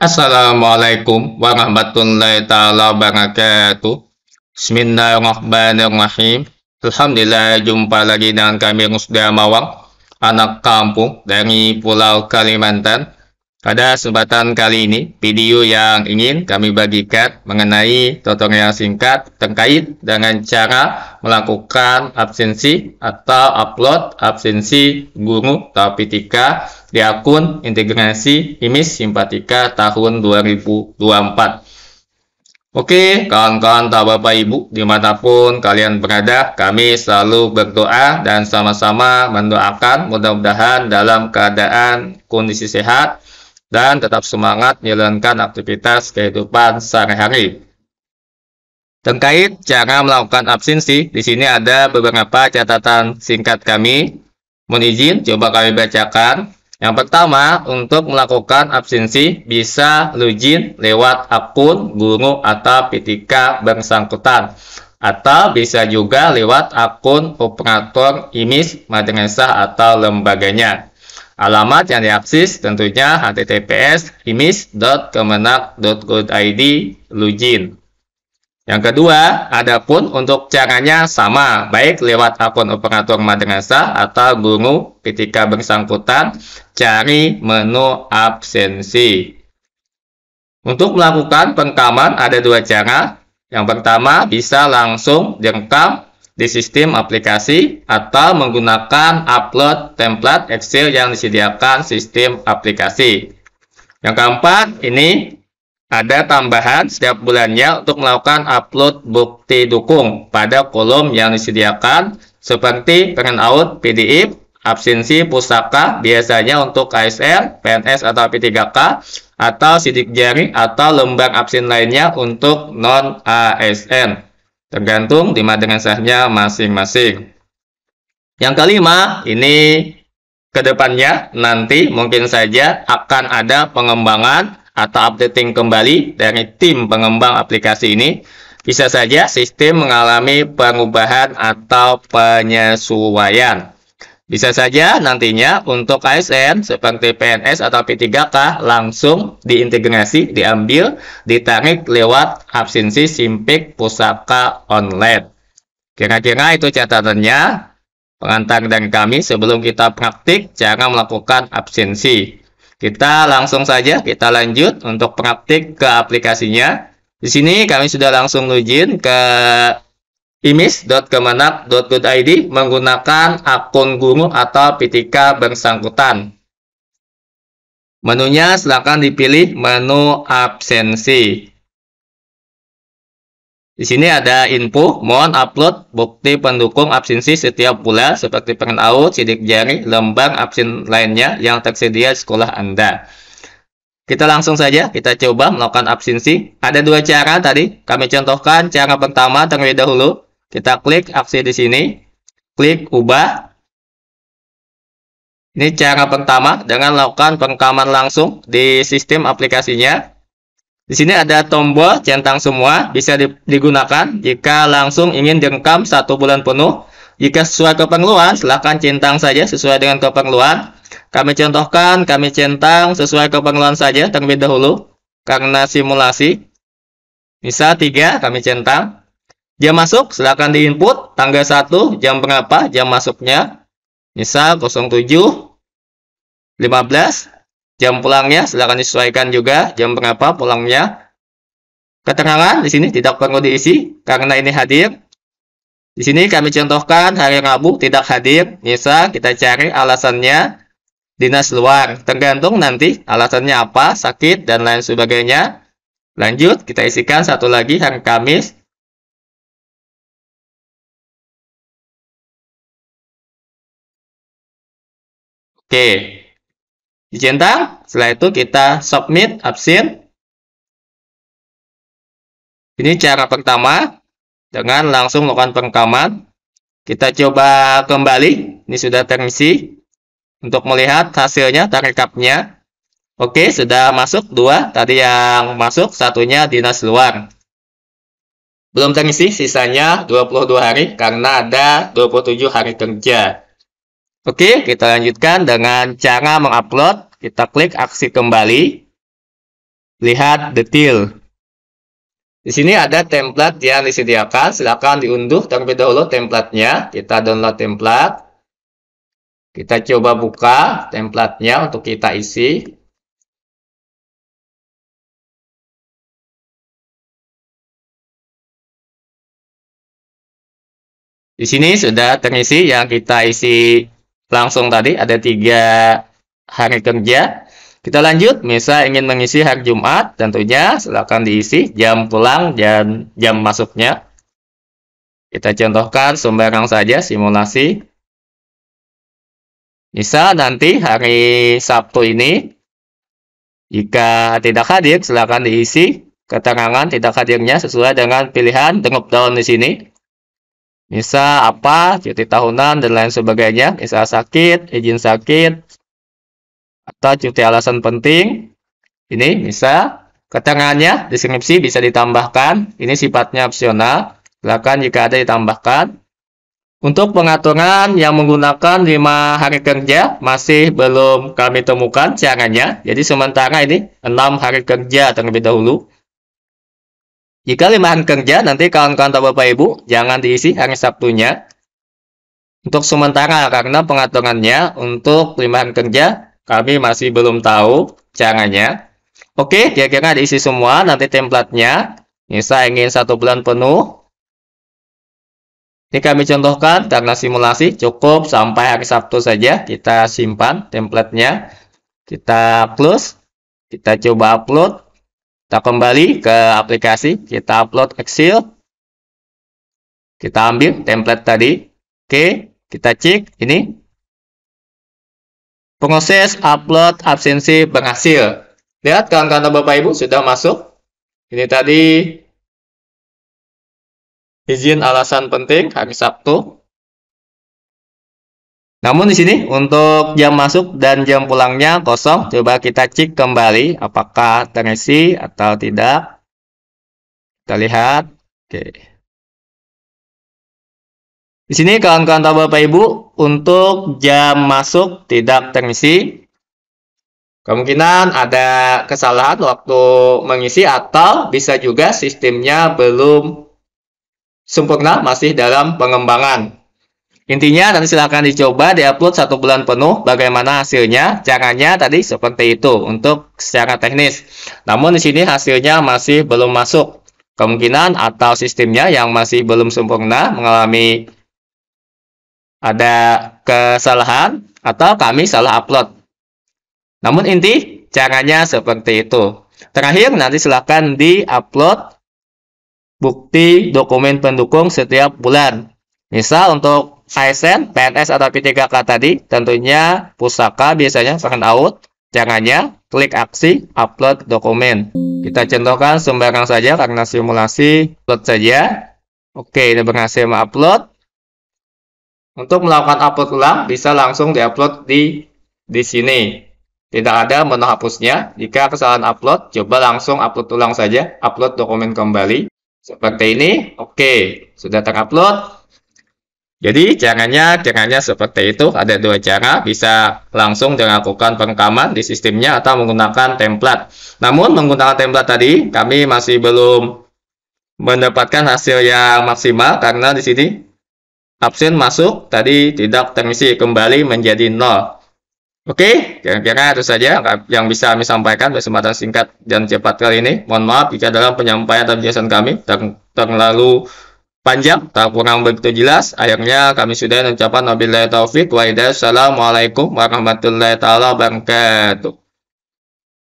Assalamualaikum warahmatullahi taala wabarakatuh. Bismillahirrahmanirrahim. Alhamdulillah jumpa lagi dengan kami sudah Mawang, anak kampung dari Pulau Kalimantan pada kesempatan kali ini, video yang ingin kami bagikan mengenai tutorial singkat terkait dengan cara melakukan absensi atau upload absensi guru tiga di akun integrasi IMIS Simpatika tahun 2024. Oke, kawan-kawan tak bapak ibu, dimanapun kalian berada, kami selalu berdoa dan sama-sama mendoakan mudah-mudahan dalam keadaan kondisi sehat, dan tetap semangat menjalankan aktivitas kehidupan sehari-hari. Terkait cara melakukan absensi, di sini ada beberapa catatan singkat kami. Mohon izin, coba kami bacakan. Yang pertama, untuk melakukan absensi bisa login lewat akun guru atau PTK bersangkutan. Atau bisa juga lewat akun operator IMIS, madrasah, atau lembaganya. Alamat yang diakses tentunya https himis.kemenak.go.id login. Yang kedua, adapun untuk caranya sama, baik lewat akun operator madrasah atau guru ketika bersangkutan, cari menu absensi. Untuk melakukan pengkaman ada dua cara. Yang pertama, bisa langsung direkam di sistem aplikasi atau menggunakan upload template Excel yang disediakan sistem aplikasi. Yang keempat, ini ada tambahan setiap bulannya untuk melakukan upload bukti dukung pada kolom yang disediakan seperti printout PDF, absensi pusaka biasanya untuk ASN, PNS atau P3K atau sidik jari atau lembar absen lainnya untuk non ASN. Tergantung timah dengan sahnya masing-masing. Yang kelima, ini kedepannya nanti mungkin saja akan ada pengembangan atau updating kembali dari tim pengembang aplikasi ini. Bisa saja sistem mengalami pengubahan atau penyesuaian. Bisa saja nantinya untuk ASN seperti PNS atau P3K langsung diintegrasi, diambil, ditarik lewat absensi Simpik Pusaka Online. Kira-kira itu catatannya pengantar dan kami sebelum kita praktik jangan melakukan absensi. Kita langsung saja kita lanjut untuk praktik ke aplikasinya. Di sini kami sudah langsung login ke imis.kemenak.go.id menggunakan akun guru atau PTK bersangkutan. Menunya silakan dipilih menu absensi. Di sini ada info, mohon upload bukti pendukung absensi setiap bulan seperti printout, sidik jari, lembang, absen lainnya yang tersedia di sekolah Anda. Kita langsung saja, kita coba melakukan absensi. Ada dua cara tadi, kami contohkan cara pertama terlebih dahulu. Kita klik aksi di sini, klik ubah. Ini cara pertama dengan lakukan perekaman langsung di sistem aplikasinya. Di sini ada tombol centang semua, bisa digunakan jika langsung ingin direkam satu bulan penuh. Jika sesuai keperluan, silahkan centang saja sesuai dengan keperluan. Kami contohkan, kami centang sesuai keperluan saja terlebih dahulu karena simulasi. Misal tiga kami centang. Jam masuk silahkan diinput tanggal 1 jam berapa jam masuknya. Misal 07 15 jam pulangnya silahkan disesuaikan juga jam berapa pulangnya. Keterangan di sini tidak perlu diisi karena ini hadir. Di sini kami contohkan hari Rabu tidak hadir. Misal kita cari alasannya dinas luar. Tergantung nanti alasannya apa, sakit, dan lain sebagainya. Lanjut, kita isikan satu lagi hari Kamis. Oke. Dicentang. Setelah itu kita submit absin. Ini cara pertama dengan langsung melakukan pengkaman. Kita coba kembali. Ini sudah terisi untuk melihat hasilnya, tarikapnya. Oke, sudah masuk dua. Tadi yang masuk satunya dinas luar. Belum terisi sisanya 22 hari karena ada 27 hari kerja. Oke, kita lanjutkan dengan cara mengupload. Kita klik aksi kembali. Lihat detail. Di sini ada template yang disediakan. Silakan diunduh terlebih dahulu templatenya. Kita download template. Kita coba buka templatenya untuk kita isi. Di sini sudah terisi yang kita isi langsung tadi ada tiga hari kerja. Kita lanjut, misal ingin mengisi hari Jumat, tentunya silakan diisi jam pulang dan jam masuknya. Kita contohkan sembarang saja simulasi. Misal nanti hari Sabtu ini, jika tidak hadir, silakan diisi keterangan tidak hadirnya sesuai dengan pilihan drop down di sini bisa apa, cuti tahunan, dan lain sebagainya. bisa sakit, izin sakit, atau cuti alasan penting. Ini bisa. Keterangannya, deskripsi bisa ditambahkan. Ini sifatnya opsional. Silakan jika ada ditambahkan. Untuk pengaturan yang menggunakan 5 hari kerja masih belum kami temukan caranya. Jadi sementara ini 6 hari kerja terlebih dahulu. Jika lima hari kerja, nanti kawan-kawan atau Bapak Ibu jangan diisi hari Sabtunya. Untuk sementara, karena pengaturannya untuk lima hari kerja, kami masih belum tahu caranya. Oke, kira-kira diisi semua, nanti templatenya. Ini saya ingin satu bulan penuh. Ini kami contohkan karena simulasi cukup sampai hari Sabtu saja. Kita simpan templatenya. Kita close. Kita coba upload. Kita kembali ke aplikasi, kita upload Excel. Kita ambil template tadi. Oke, kita cek ini. Proses upload absensi berhasil Lihat kawan-kawan Bapak Ibu sudah masuk. Ini tadi izin alasan penting hari Sabtu namun di sini untuk jam masuk dan jam pulangnya kosong. Coba kita cek kembali apakah terisi atau tidak. Kita lihat. Oke. Di sini kawan-kawan tahu Bapak Ibu untuk jam masuk tidak terisi. Kemungkinan ada kesalahan waktu mengisi atau bisa juga sistemnya belum sempurna masih dalam pengembangan. Intinya nanti silahkan dicoba diupload satu bulan penuh bagaimana hasilnya. Caranya tadi seperti itu untuk secara teknis. Namun di sini hasilnya masih belum masuk. Kemungkinan atau sistemnya yang masih belum sempurna mengalami ada kesalahan atau kami salah upload. Namun inti caranya seperti itu. Terakhir nanti silahkan diupload bukti dokumen pendukung setiap bulan. Misal untuk ASN, PNS atau P3K tadi, tentunya pusaka biasanya sangat out. Caranya, klik aksi upload dokumen. Kita contohkan sembarang saja karena simulasi upload saja. Oke, ini berhasil mengupload. Untuk melakukan upload ulang, bisa langsung diupload di di sini. Tidak ada menu hapusnya. Jika kesalahan upload, coba langsung upload ulang saja, upload dokumen kembali. Seperti ini. Oke, sudah terupload. Jadi caranya dengannya seperti itu ada dua cara bisa langsung dilakukan perekaman di sistemnya atau menggunakan template. Namun menggunakan template tadi kami masih belum mendapatkan hasil yang maksimal karena di sini absen masuk tadi tidak terisi kembali menjadi nol. Oke, kira-kira itu saja yang bisa kami sampaikan kesempatan singkat dan cepat kali ini. Mohon maaf jika dalam penyampaian dan penjelasan kami terlalu panjang, tak kurang begitu jelas. Akhirnya kami sudah mengucapkan wabillahi taufik wa hidayah. Assalamualaikum warahmatullahi wabarakatuh.